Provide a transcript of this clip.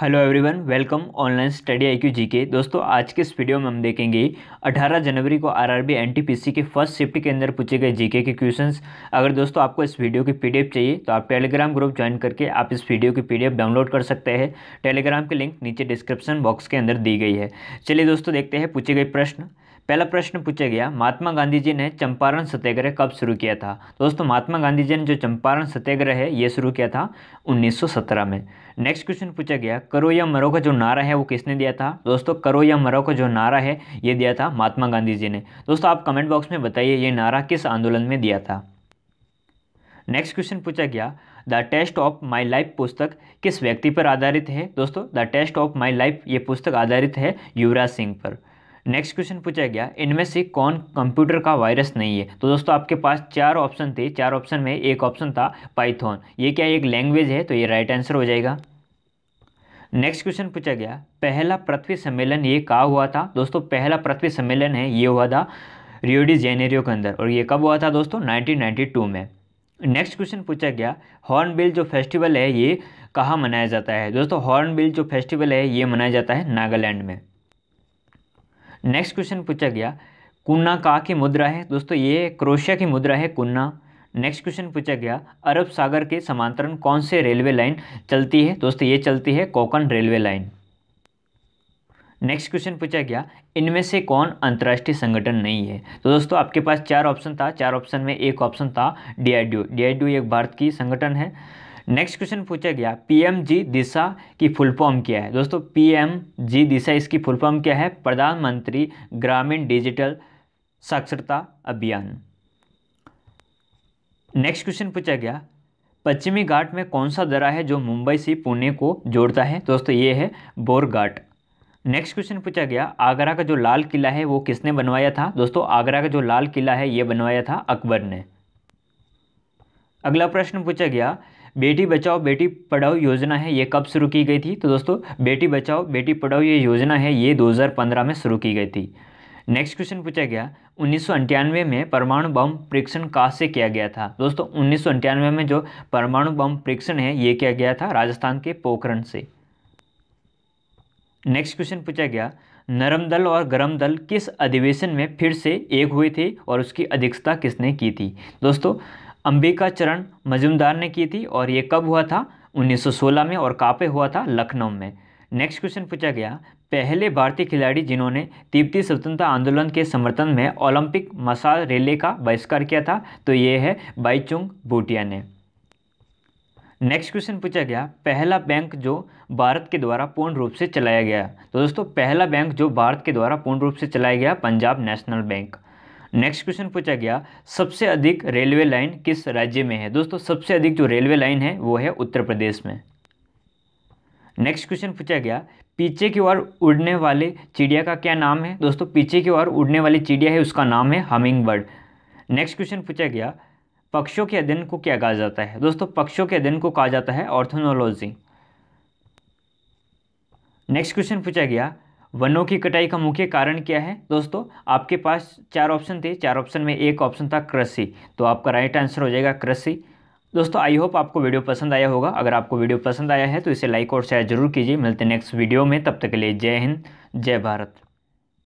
hello everyone welcome online study I Q जी के दोस्तों आज के इस वीडियो में हम देखेंगे 18 जनवरी को आरआरबी एनटीपीसी के फर्स्ट शिफ्ट के अंदर पूछे गए जीके के क्वेश्चंस अगर दोस्तों आपको इस वीडियो की पीडीएफ चाहिए तो आप टेलीग्राम ग्रुप ज्वाइन करके आप इस वीडियो की पीडीएफ डाउनलोड कर सकते हैं टेलीग्राम की लिंक नीचे डिस्क्रिप्शन बॉक्स के अंदर दी गई है चलिए दोस्तों देखते हैं पूछे गए प्रश्न पहला प्रश्न पूछा गया महात्मा गांधी जी ने चंपारण सत्याग्रह कब शुरू किया था दोस्तों महात्मा गांधी जी ने जो चंपारण सत्याग्रह है ये शुरू किया था 1917 में नेक्स्ट क्वेश्चन पूछा गया करो या मरो का जो नारा है वो किसने दिया था दोस्तों करो या मरो का जो नारा है ये दिया था महात्मा गांधी जी ने दोस्तों आप कमेंट बॉक्स में बताइए ये नारा किस आंदोलन में दिया था नेक्स्ट क्वेश्चन पूछा गया the test of my life पुस्तक किस व्यक्ति पर आधारित है दोस्तों the test of my life ये पुस्तक आधारित है युवराज सिंह पर नेक्स्ट क्वेश्चन पूछा गया इनमें से कौन कंप्यूटर का वायरस नहीं है तो दोस्तों आपके पास चार ऑप्शन थे चार ऑप्शन में एक ऑप्शन था पाइथॉन ये क्या एक लैंग्वेज है तो ये राइट आंसर हो जाएगा नेक्स्ट क्वेश्चन पूछा गया पहला पृथ्वी सम्मेलन ये कहा हुआ था दोस्तों पहला पृथ्वी सम्मेलन है ये हुआ था रियोडी जेनेरियो के अंदर और ये कब हुआ था दोस्तों 1992 में नेक्स्ट क्वेश्चन पूछा गया हॉर्नबिल जो फेस्टिवल है ये कहाँ मनाया जाता है दोस्तों हॉर्नबिल जो फेस्टिवल है ये मनाया जाता है नागालैंड में नेक्स्ट क्वेश्चन पूछा गया कुन्ना का की मुद्रा है दोस्तों ये क्रोशिया की मुद्रा है कुन्ना नेक्स्ट क्वेश्चन पूछा गया अरब सागर के समांतरण कौन से रेलवे लाइन चलती है दोस्तों ये चलती है Konkan railway line next question पूछा गया इनमें से कौन अंतर्राष्ट्रीय संगठन नहीं है तो दोस्तों आपके पास चार ऑप्शन था चार ऑप्शन में एक ऑप्शन था डीआईडीओ डीआईडीओ एक भारत की संगठन है नेक्स्ट क्वेश्चन पूछा गया पीएमजी दिशा की फुल फॉर्म क्या है दोस्तों पीएमजी दिशा इसकी फुल फॉर्म क्या है प्रधानमंत्री ग्रामीण डिजिटल साक्षरता अभियान नेक्स्ट क्वेश्चन पूछा गया पश्चिमी घाट में कौन सा दरा है जो मुंबई से पुणे को जोड़ता है दोस्तों ये है बोर घाट नेक्स्ट क्वेश्चन पूछा गया आगरा का जो लाल किला है वो किसने बनवाया था दोस्तों आगरा का जो लाल किला है ये बनवाया था अकबर ने अगला प्रश्न पूछा गया बेटी बचाओ बेटी पढ़ाओ योजना है ये कब शुरू की गई थी तो दोस्तों बेटी बचाओ बेटी पढ़ाओ ये योजना है ये 2015 में शुरू की गई थी नेक्स्ट क्वेश्चन पूछा गया उन्नीस में परमाणु बम परीक्षण कहाँ से किया गया था दोस्तों उन्नीस में जो परमाणु बम परीक्षण है ये किया गया था राजस्थान के पोखरण से नेक्स्ट क्वेश्चन पूछा गया नरम दल और गरम दल किस अधिवेशन में फिर से एक हुए थे और उसकी अध्यक्षता किसने की थी दोस्तों अंबिका चरण मजुमदार ने की थी और ये कब हुआ था 1916 में और कहाँ पे हुआ था लखनऊ में नेक्स्ट क्वेश्चन पूछा गया पहले भारतीय खिलाड़ी जिन्होंने तिब्बती स्वतंत्रता आंदोलन के समर्थन में ओलंपिक मसाल रेले का बहिष्कार किया था तो ये है बाईचुंग भूटिया ने नेक्स्ट क्वेश्चन पूछा गया पहला बैंक जो भारत के द्वारा पूर्ण रूप से चलाया गया तो दोस्तों पहला बैंक जो भारत के द्वारा पूर्ण रूप से चलाया गया Punjab national bank next question पूछा गया सबसे अधिक रेलवे लाइन किस राज्य में है दोस्तों सबसे अधिक जो रेलवे लाइन है वो है उत्तर प्रदेश में नेक्स्ट क्वेश्चन पूछा गया पीछे की ओर उड़ने वाले चिड़िया का क्या नाम है दोस्तों पीछे की ओर उड़ने वाली चिड़िया है उसका नाम है हमिंग बर्ड नेक्स्ट क्वेश्चन पूछा गया पक्षों के अध्ययन को क्या कहा जाता है दोस्तों पक्षों के अध्ययन को कहा जाता है ऑर्थोनोलॉजी नेक्स्ट क्वेश्चन पूछा गया वनों की कटाई का मुख्य कारण क्या है दोस्तों आपके पास चार ऑप्शन थे चार ऑप्शन में एक ऑप्शन था कृषि तो आपका राइट आंसर हो जाएगा कृषि दोस्तों आई होप आपको वीडियो पसंद आया होगा अगर आपको वीडियो पसंद आया है तो इसे लाइक और शेयर जरूर कीजिए मिलते हैं नेक्स्ट वीडियो में तब तक के लिए जय हिंद जय भारत